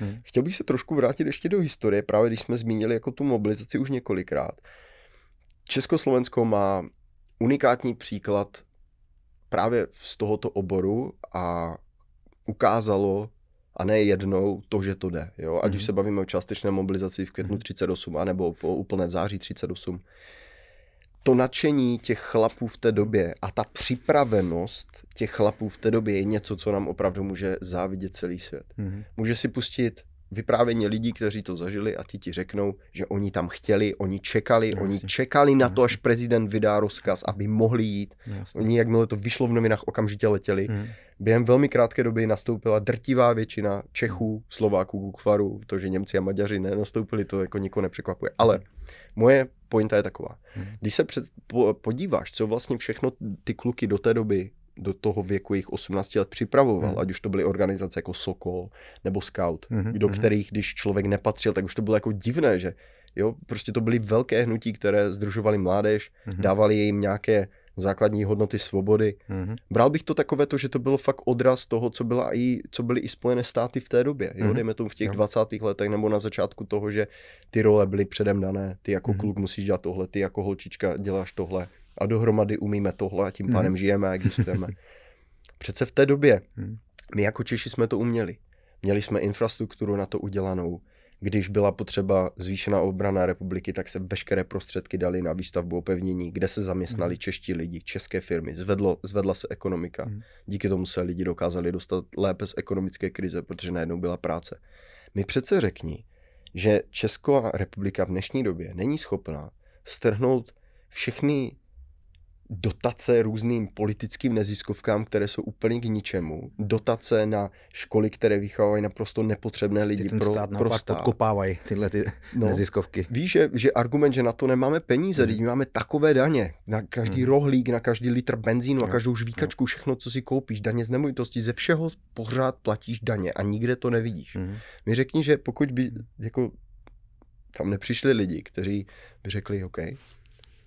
Hmm. Chtěl bych se trošku vrátit ještě do historie, právě když jsme zmínili jako tu mobilizaci už několikrát. Československo má unikátní příklad právě z tohoto oboru a ukázalo a ne jednou to, že to jde. Jo? Ať mm-hmm. už hmm. se bavíme o částečné mobilizaci v květnu 38, hmm. anebo po úplné v září 38 to nadšení těch chlapů v té době a ta připravenost těch chlapů v té době je něco, co nám opravdu může závidět celý svět. Mm-hmm. Může si pustit vyprávění lidí, kteří to zažili a ti ti řeknou, že oni tam chtěli, oni čekali, no, Jasně. oni čekali na no, Jasně. to, až prezident vydá rozkaz, aby mohli jít. Jasně. Oni, jakmile to vyšlo v novinách, okamžitě letěli. Hmm. Během velmi krátké doby nastoupila drtivá většina Čechů, Slováků, Kukvarů, to, že Němci a Maďaři nenastoupili, to jako nikoho nepřekvapuje. Ale mhm. Moje pointa je taková. Hmm. Když se před, po, podíváš, co vlastně všechno ty kluky do té doby do toho věku jejich 18 let připravoval, mm. ať už to byly organizace jako Sokol nebo Scout, mm-hmm. do hmm. kterých, když člověk nepatřil, tak už to bylo jako divné, že jo, prostě to byly velké hnutí, které združovali mládež, mm-hmm. dávali jim nějaké základní hodnoty svobody. Mm-hmm. Bral bych to takové to, že to bylo fakt odraz toho, co, byla i, co byly i Spojené státy v té době. Mm-hmm. Dejme tomu v těch jo. 20. letech nebo na začátku toho, že ty role byly předem dané. Ty jako mm-hmm. kluk musíš dělat tohle, ty jako holčička děláš tohle a dohromady umíme tohle a tím mhm. pádem mm-hmm. žijeme a existujeme. Přece v té době mhm. my jako Češi jsme to uměli. Měli jsme infrastrukturu na to udělanou. Když byla potřeba zvýšená obrana republiky, tak se veškeré prostředky dali na výstavbu opevnění, kde se zaměstnali mm. čeští lidi, české firmy, zvedlo, zvedla se ekonomika. Mm. Díky tomu se lidi dokázali dostat lépe z ekonomické krize, protože najednou byla práce. My přece řekni, že Česká republika v dnešní době není schopná strhnout všechny dotace různým politickým neziskovkám, které jsou úplně k ničemu, dotace na školy, které vychovávají naprosto nepotřebné lidi ty ten pro, stát pro stát. podkopávají tyhle ty no, neziskovky. Víš, že, že argument, že na to nemáme peníze, hmm. máme takové daně, na každý hmm. rohlík, na každý litr benzínu, hmm. na každou žvíkačku, hmm. všechno, co si koupíš, daně z nemovitosti, ze všeho pořád platíš daně a nikde to nevidíš. Hmm. My řekni, že pokud by jako tam nepřišli lidi, kteří by řekli, OK,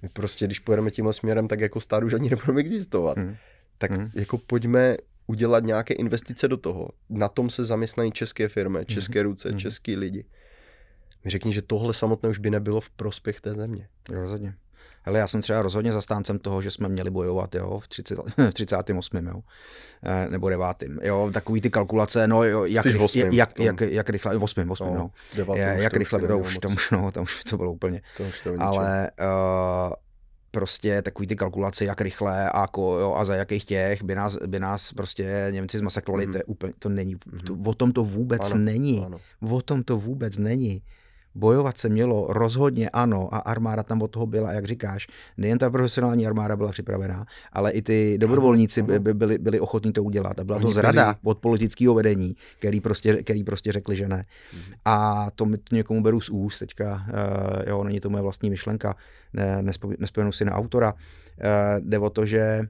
my prostě, když pojedeme tímhle směrem, tak jako stát už ani nebudeme existovat. Hmm. Tak hmm. jako pojďme udělat nějaké investice do toho. Na tom se zaměstnají české firmy, hmm. české ruce, hmm. český lidi. řekni, že tohle samotné už by nebylo v prospěch té země. Rozhodně. Hele, já jsem třeba rozhodně zastáncem toho, že jsme měli bojovat jo, v, 30, v 38. Jo, eh, nebo 9. Jo, takový ty kalkulace, no jo, jak, jak, jak, jak, jak rychle, 8. 8 no, no, 9, je, jak rychle, to už, tam, už, no, tam už to bylo úplně. To už to Ale uh, prostě takový ty kalkulace, jak rychle a, ko, jo, a za jakých těch by nás, by nás prostě Němci zmasakrovali, mm. to, to není, mm. to, o tom to vůbec ano, není. Ano. O tom to vůbec není. Bojovat se mělo rozhodně ano a armáda tam od toho byla, jak říkáš. Nejen ta profesionální armáda byla připravená, ale i ty dobrovolníci by, by byli, byli ochotní to udělat. A byla Oni to zrada byli... od politického vedení, který prostě, který prostě řekli, že ne. Mhm. A to mi to někomu beru z úst teďka. Uh, jo, není to moje vlastní myšlenka, ne, nespomenu si na autora. Uh, jde o to, že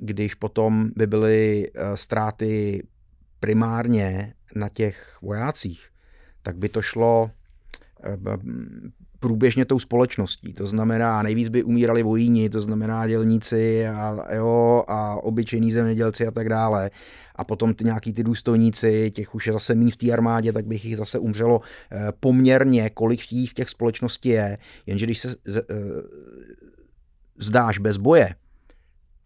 když potom by byly uh, ztráty primárně na těch vojácích, tak by to šlo Eh, průběžně tou společností. To znamená, nejvíc by umírali vojíni, to znamená dělníci a, jo, a obyčejní zemědělci a tak dále. A potom ty, nějaký ty důstojníci, těch už je zase mín v té armádě, tak bych jich zase umřelo eh, poměrně, kolik těch v těch společnosti je. Jenže když se eh, zdáš bez boje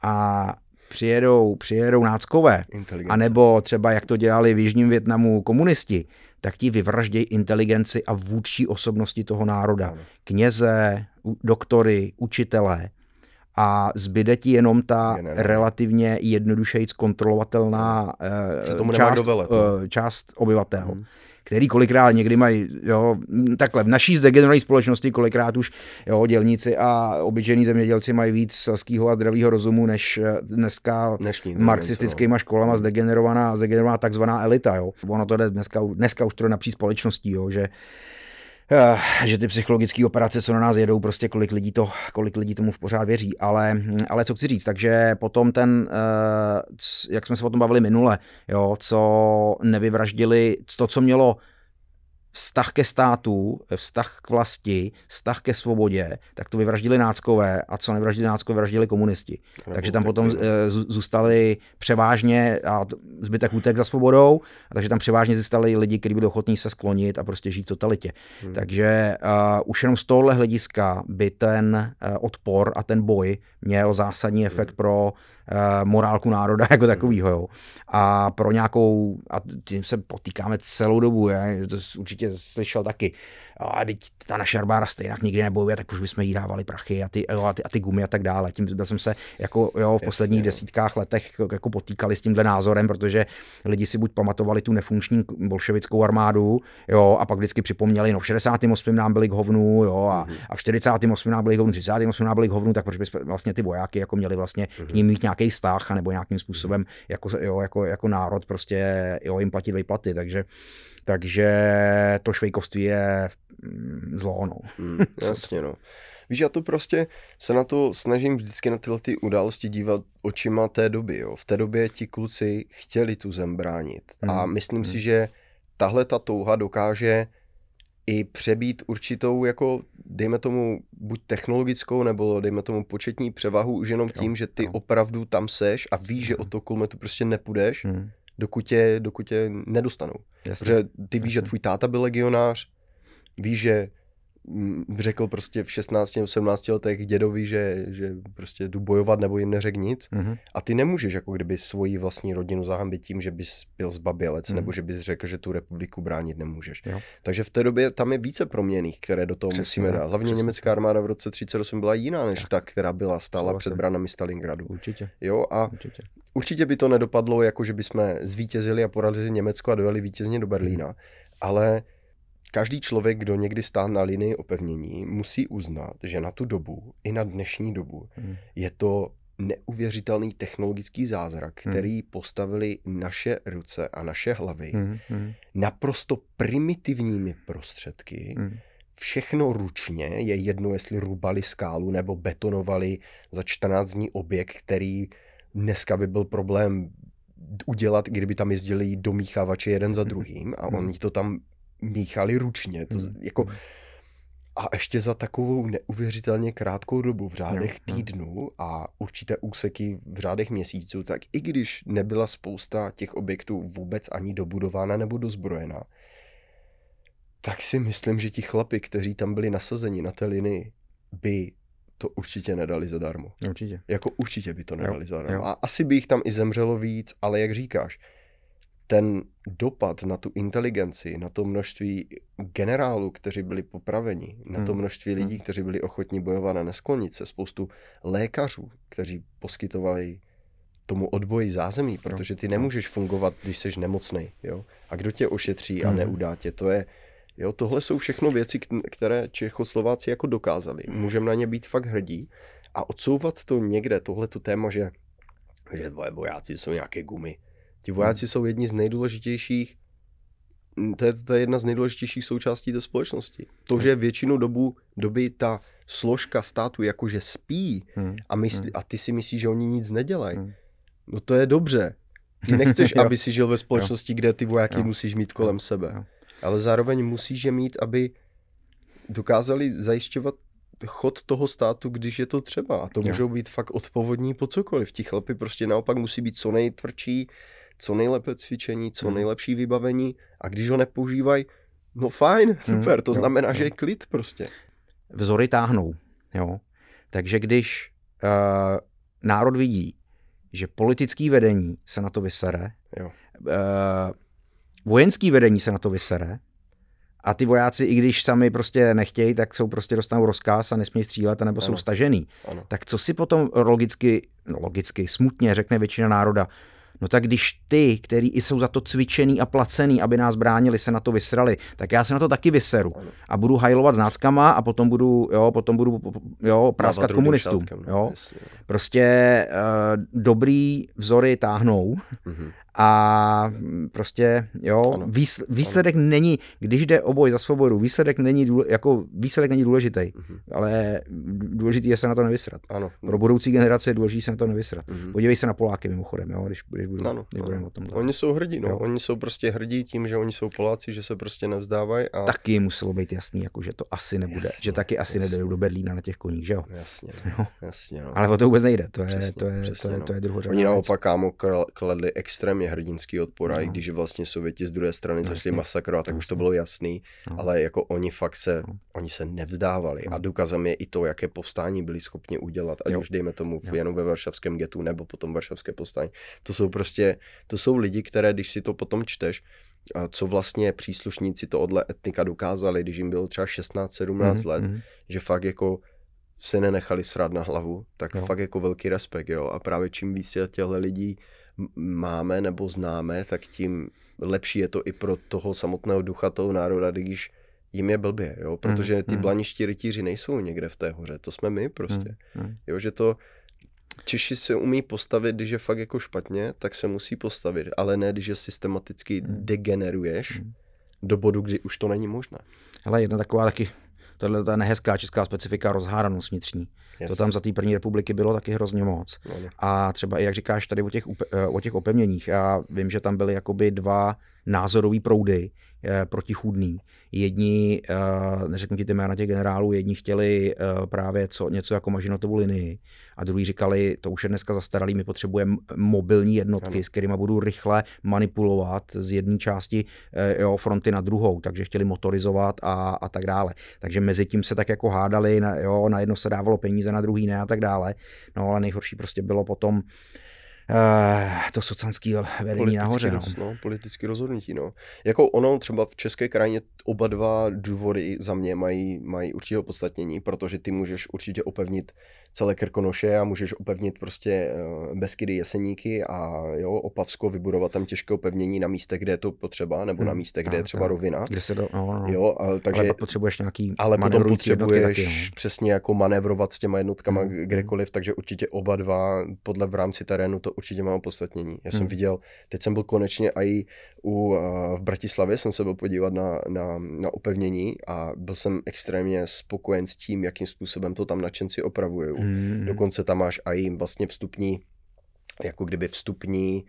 a přijedou, přijedou náckové, anebo třeba jak to dělali v Jižním Větnamu komunisti, tak ti vyvraždějí inteligenci a vůdčí osobnosti toho národa. Kněze, doktory, učitelé. A zbyde ti jenom ta ne, ne, ne. relativně jednodušejíc kontrolovatelná uh, eh, část, uh, část obyvatel. Hmm který kolikrát někdy mají, jo, takhle, v naší zdegenerované společnosti kolikrát už jo, dělníci a obyčejní zemědělci mají víc selského a zdravého rozumu, než eh, dneska Dnešní, marxistickýma no. školama zdegenerovaná, zdegenerovaná takzvaná elita. Jo. Ono to jde dneska, dneska už to napříč společností, jo, že Eh, že ty psychologické operace, co na nás jedou, prostě kolik lidí, to, kolik lidí tomu v pořád věří, ale, hm, ale co chci říct, takže potom ten, eh, jak jsme se o tom bavili minule, jo, co nevyvraždili, to, co mělo vztah ke státu, vztah k vlasti, vztah ke svobodě, tak to vyvraždili náckové a co nevraždili náckové, vraždili komunisti. Nebo takže tam potom eh, zůstali převážně a zbytek útek za svobodou, a takže tam převážně zůstali lidi, kteří byli ochotní se sklonit a prostě žít v totalitě. Hmm. Takže uh, už jenom z tohohle hlediska by ten uh, odpor a ten boj měl zásadní hmm. efekt hmm. pro Eh, morálku národa jako hmm. takovýho. Jo. A pro nějakou, a tím se potýkáme celou dobu, je, to určitě slyšel taky, a teď ta naše armáda stejně nikdy nebojuje, tak už bychom jí dávali prachy a ty, jo, a ty, a ty gumy a tak dále. Tím jsem se jako, jo, v posledních Jasně, no. desítkách letech jako potýkali s tímhle názorem, protože lidi si buď pamatovali tu nefunkční bolševickou armádu, jo, a pak vždycky připomněli, no v 68. nám byli k hovnu, jo, a, mhm. a v 48. nám byli k hovnu, 38. nám byli k hovnu, tak proč by vlastně ty vojáky jako měli vlastně k mhm. ním mít nějak nějaký vztah, nebo nějakým způsobem hmm. jako, jo, jako, jako národ prostě jo, jim platit výplaty, takže takže to švejkovství je mm, zlo, no. Mm, jasně, no. Víš, já to prostě se na to snažím vždycky na tyhle ty události dívat očima té doby, jo. V té době ti kluci chtěli tu zem bránit. Mm. A hmm, myslím mm. si, hmm. že tahle ta touha dokáže i přebít určitou, jako dejme tomu, buď technologickou, nebo dejme tomu početní převahu už jenom tím, jo, že ty jo. opravdu tam seš a víš, že mhm. o to kulmetu prostě nepůjdeš, hmm. dokud, tě, dokud tě nedostanou. Jasne. Protože ty víš, že tvůj táta byl legionář, víš, že řekl prostě v 16 nebo 17 letech dědovi, že, že prostě jdu bojovat nebo jim neřek nic. Mm-hmm. A ty nemůžeš jako kdyby svoji vlastní rodinu zahambit tím, že bys byl zbabělec mm-hmm. nebo že bys řekl, že tu republiku bránit nemůžeš. Jo. Takže v té době tam je více proměných, které do toho Přesně, musíme dát. Hlavně Přesně. německá armáda v roce 38 byla jiná než tak. ta, která byla stála před branami Stalingradu. Určitě. Jo a určitě. určitě by to nedopadlo jako, že bychom zvítězili a porazili Německo a dojeli vítězně do Berlína. Mm-hmm. Ale Každý člověk, kdo někdy stál na linii opevnění, musí uznat, že na tu dobu, i na dnešní dobu, hmm. je to neuvěřitelný technologický zázrak, hmm. který hmm. postavili naše ruce a naše hlavy hmm, hmm, hmm. naprosto primitivními prostředky. Hmm. Všechno ručně, je jedno, jestli rubali skálu nebo betonovali za 14 dní objekt, který dneska by byl problém udělat, kdyby tam jezdili domíchávače jeden za druhým a oni to tam míchali ručně. To, hmm. jako, hmm. a ještě za takovou neuvěřitelně krátkou dobu, v řádech no, týdnů a určité úseky v řádech měsíců, tak i když nebyla spousta těch objektů vůbec ani dobudována nebo dozbrojena, tak si myslím, že ti chlapi, kteří tam byli nasazeni na té linii, by to určitě nedali zadarmo. Určitě. Jako určitě by to nedali jo, zadarmo. Jo. A asi by jich tam i zemřelo víc, ale jak říkáš, ten dopad na tu inteligenci, na to množství generálů, kteří byli popraveni, na to hmm. množství hmm. lidí, kteří byli ochotní bojovat na nesklonice, se, spoustu lékařů, kteří poskytovali tomu odboji zázemí, protože ty nemůžeš fungovat, když jsi nemocný. Jo? A kdo tě ošetří a hmm. neudá tě, to je, Jo, tohle jsou všechno věci, které Čechoslováci jako dokázali. Můžeme na ně být fakt hrdí a odsouvat to někde, tohleto téma, že, že vojáci jsou nějaké gumy, Ti vojáci hmm. jsou jedni z nejdůležitějších mm, to je, to je jedna z nejdůležitějších součástí té společnosti. To, hmm. že většinu dobu, doby ta složka státu jakože spí hmm. a, myslí, hmm. a ty si myslíš, že oni nic nedělají, hmm. no to je dobře. Ty nechceš, aby si žil ve společnosti, kde ty vojáky musíš mít kolem sebe. Ale zároveň musíš je mít, aby dokázali zajišťovat chod toho státu, když je to třeba. A to můžou být fakt odpovodní po cokoliv. Ti chlapi prostě naopak musí být co nejtvrdší, co nejlepší cvičení, co hmm. nejlepší vybavení a když ho nepoužívají, no fajn, hmm, super, to znamená, že je klid prostě. Vzory táhnou, jo. Takže když uh, národ vidí, že politický vedení se na to vysere, jo. Uh, vojenský vedení se na to vysere, a ty vojáci, i když sami prostě nechtějí, tak jsou prostě dostanou rozkaz a nesmí střílet, nebo jsou stažený. Ano. Tak co si potom logicky, no logicky, smutně řekne většina národa, No tak když ty, který i jsou za to cvičený a placený, aby nás bránili, se na to vysrali, tak já se na to taky vyseru a budu hajlovat náckama a potom budu, jo, potom budu jo, práskat komunistům. Šátkem, no, jo. Jasně. No. Prostě uh, dobrý vzory táhnou mm-hmm a prostě, jo, ano. výsledek ano. není, když jde o boj za svobodu, výsledek není, jako výsledek není důležitý, uh-huh. ale důležitý je se na to nevysrat. Ano. Pro budoucí generace je důležité se na to nevysrat. Uh-huh. Podívej se na Poláky mimochodem, jo, když, když, budu, ano, když budeme o tom Oni jsou hrdí, no. Jo. Oni jsou prostě hrdí tím, že oni jsou Poláci, že se prostě nevzdávají. A... Taky muselo být jasný, jako, že to asi nebude, jasně, že taky asi jasně. nedojdou do Berlína na těch koních, že jo? Jasně, no. jasně no. Ale o to vůbec nejde, to je, přesně, to je, přesně, to je, no. to je druhořadá Oni naopak kámo kladli extrémně hrdinský odpor, no. i když vlastně Sověti z druhé strany no, začali masakrovat, tak už to bylo jasný, no. ale jako oni fakt se, no. oni se nevzdávali no. a důkazem je i to, jaké povstání byli schopni udělat, ať jo. už dejme tomu jo. jenom ve varšavském getu nebo potom varšavské povstání. To jsou prostě, to jsou lidi, které když si to potom čteš, co vlastně příslušníci tohohle etnika dokázali, když jim bylo třeba 16-17 mm-hmm. let, mhm. že fakt jako se nenechali srát na hlavu, tak jo. fakt jako velký respekt, jo. A právě čím víc je těchto lidí máme nebo známe, tak tím lepší je to i pro toho samotného ducha toho národa, když jim je blbě, jo? Mm, protože ty mm, blaniští rytíři nejsou někde v té hoře, to jsme my prostě. Mm, mm, jo, že to Češi se umí postavit, když je fakt jako špatně, tak se musí postavit, ale ne, když je systematicky mm. degeneruješ do bodu, kdy už to není možné. Ale jedna taková taky tohle ta nehezká česká specifika rozhádanost vnitřní. Yes. To tam za té první republiky bylo taky hrozně moc. No, no. A třeba i jak říkáš tady o těch, uh, o těch opevněních, já vím, že tam byly jakoby dva názorový proudy eh, protichůdný. Jedni, eh, neřeknu ti ty jména těch generálů, jedni chtěli eh, právě co, něco jako mažinotovou linii a druhý říkali, to už je dneska zastaralý, my potřebujeme mobilní jednotky, ano. s kterými budu rychle manipulovat z jedné části jo, fronty na druhou, takže chtěli motorizovat a, a tak dále. Takže mezi tím se tak jako hádali, na, jo, na jedno se dávalo peníze, na druhý ne a tak dále. No ale nejhorší prostě bylo potom, Eh, to socanský vedení politický nahoře. Roz, no. no, politický rozhodnutí, no. Jako ono třeba v české krajině oba dva důvody za mě mají, mají určitě opodstatnění, protože ty můžeš určitě opevnit celé Krkonoše a můžeš opevnit prostě eh, Beskydy, Jeseníky a jo, Opavsko, vybudovat tam těžké opevnění na místech, kde je to potřeba, nebo na hmm, místech, kde je třeba rovina. Kde se to, no, no, no. Jo, a, takže, ale potřebuješ nějaký Ale potom potřebuješ taky, no. přesně jako manévrovat s těma jednotkama hmm, hmm. kdekoliv, takže určitě oba dva podle v rámci terénu to určitě má opodstatnění. Já jsem hmm. viděl, teď jsem byl konečně i u, eh, v Bratislavě, jsem se byl podívat na, na, na opevnění a byl jsem extrémně spokojen s tím, jakým způsobem to tam nadšenci opravují. Hmm Mm. Dokonce tam máš i vlastně vstupní, jako kdyby vstupní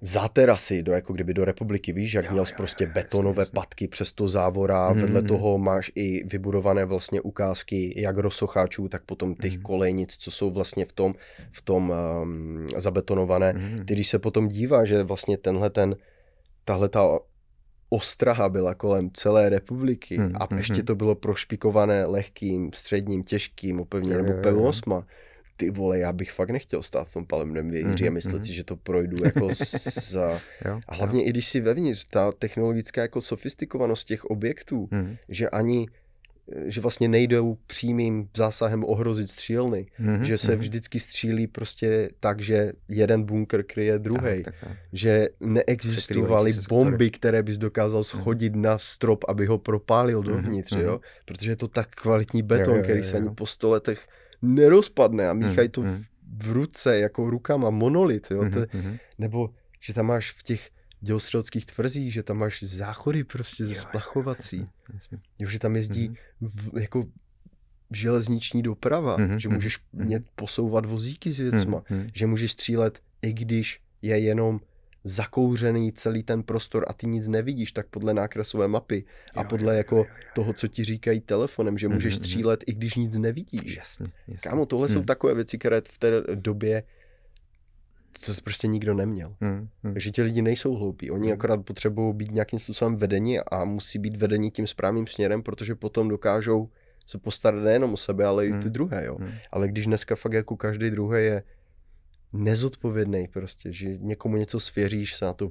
záterasy do, jako kdyby do republiky, víš, jak jo, měl jo, prostě jo, betonové jasný, patky přes to závora, mm. vedle hmm. toho máš i vybudované vlastně ukázky jak rozsocháčů, tak potom těch mm. kolejnic, co jsou vlastně v tom, v tom um, zabetonované. Mm. Ty, když se potom dívá, že vlastně tenhle ten, tahle ta ostraha byla kolem celé republiky hmm, a hmm, ještě hmm. to bylo prošpikované lehkým, středním, těžkým, opevně nebo pevnosma. Ty vole, já bych fakt nechtěl stát v tom palemném vějíři hmm, a myslet hmm. si, že to projdu jako z... a hlavně jo. i když si vevnitř, ta technologická jako sofistikovanost těch objektů, hmm. že ani že vlastně nejdou přímým zásahem ohrozit střílny, mm-hmm, že se mm-hmm. vždycky střílí prostě tak, že jeden bunkr kryje druhý, že neexistovaly bomby, které bys dokázal mhm. schodit mm. na strop, aby ho propálil mhm, dovnitř, mm-hmm. jo? protože je to tak kvalitní beton, jo, jo, jo, který se ani po sto letech nerozpadne a míchají mm-hmm. to v, mhm. v ruce, jako rukama, monolit, jo? Mm-hmm. To, nebo že tam máš v těch dělostřeleckých tvrzí, že tam máš záchody prostě ze splachovací. Jo, že tam jezdí mhm. v, jako železniční doprava, mm-hmm. že mhm, můžeš mm-hmm. posouvat vozíky s věcma, mm-hmm. že můžeš střílet, i když je jenom zakouřený celý ten prostor a ty nic nevidíš, tak podle nákresové mapy a jo, podle jo, jako jo, jo, jo. toho, co ti říkají telefonem, že můžeš mm-hmm. střílet, i když nic nevidíš. Jasně, jasně. Kámo, tohle mm. jsou takové věci, které v té době to prostě nikdo neměl. Hmm, hmm. Takže ti lidi nejsou hloupí, oni hmm. akorát potřebují být nějakým způsobem vedeni a musí být vedeni tím správným směrem, protože potom dokážou se postarat nejenom o sebe, ale hmm. i ty hmm. druhé. Jo. Hmm. Ale když dneska fakt jako každý druhý je nezodpovědný prostě, že někomu něco svěříš, se na to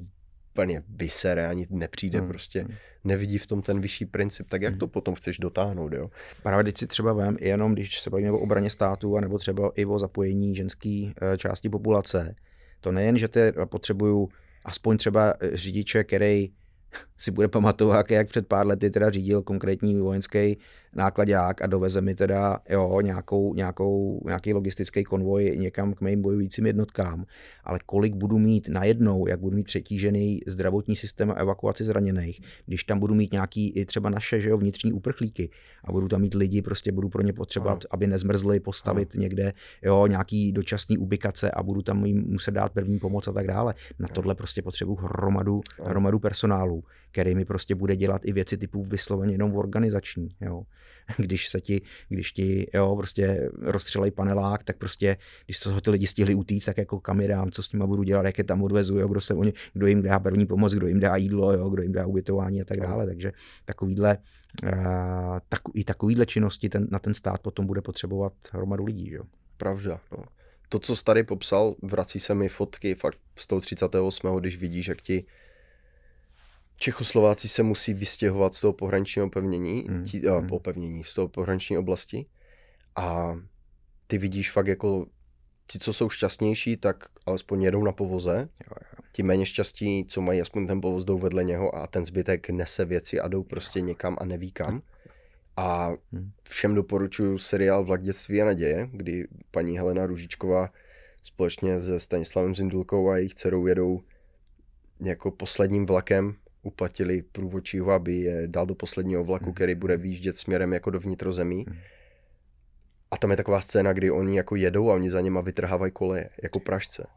úplně vysere, ani nepřijde hmm. prostě, hmm. nevidí v tom ten vyšší princip, tak jak hmm. to potom chceš dotáhnout, jo? Právě teď si třeba vem, jenom když se bavíme o obraně státu, anebo třeba i o zapojení ženské eh, části populace, to nejen, že teda potřebuju aspoň třeba eh, řidiče, který si bude pamatovat, jak před pár lety teda řídil konkrétní vojenský nákladák a doveze mi teda jo, nějakou, nějakou, nějaký logistický konvoj někam k mým bojujícím jednotkám, ale kolik budu mít najednou, jak budu mít přetížený zdravotní systém a evakuaci zraněných, když tam budu mít nějaký i třeba naše že jo, vnitřní uprchlíky a budu tam mít lidi, prostě budu pro ně potřebovat, ano. aby nezmrzli, postavit ano. někde jo, nějaký dočasný ubikace a budu tam jim muset dát první pomoc a tak dále. Na tohle prostě potřebuji hromadu, hromadu personálu, který mi prostě bude dělat i věci typu vysloveně jenom organizační. Jo. když se ti, když ti jo, prostě rozstřelej panelák, tak prostě, když to ty lidi stihli utíct, tak jako kam je co s nima budu dělat, jak je tam odvezu, jo, kdo, se oni, kdo jim dá první pomoc, kdo jim dá jídlo, jo, kdo jim dá ubytování a tak dále. Takže takovýhle, eh, tak, i takovýhle činnosti ten, na ten stát potom bude potřebovat hromadu lidí. Jo. Pravda. No. To, co jsi tady popsal, vrací se mi fotky fakt z toho 38. když vidíš, jak ti Čechoslováci se musí vystěhovat z toho pohraničního opevnění, hmm. tí, eh, mm. opevnění, z toho pohraniční oblasti. A ty vidíš fakt jako ti, co jsou šťastnější, tak alespoň jedou na povoze. Jo, jo. Ti méně šťastní, co mají aspoň ten povoz, jdou vedle něho a ten zbytek nese věci a jdou prostě někam a neví kam. A mm. všem doporučuju seriál Vlak dětství a naděje, kdy paní Helena Růžičková společně se Stanislavem Zindulkou a jejich dcerou jedou jako posledním vlakem uplatili průvodčího, aby je dal do posledního vlaku, hmm. který bude výjíždět směrem jako do vnitrozemí. Hmm. A tam je taková scéna, kdy oni jako jedou a oni za něma vytrhávají koleje, jako pražce.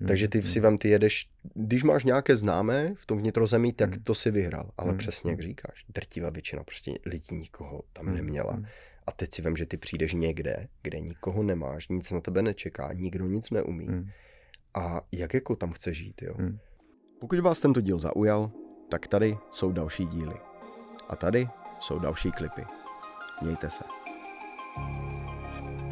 Hmm. Takže ty si vám ty jedeš, když máš nějaké známé v tom vnitrozemí, tak to si vyhrál. Ale přesně jak říkáš, drtivá většina prostě lidí nikoho tam neměla. A teď si vem, že ty přijdeš někde, kde nikoho nemáš, nic na tebe nečeká, nikdo nic neumí. A jak jako tam chce žít, jo? Pokud vás tento díl zaujal, tak tady jsou další díly. A tady jsou další klipy. Mějte se. thank you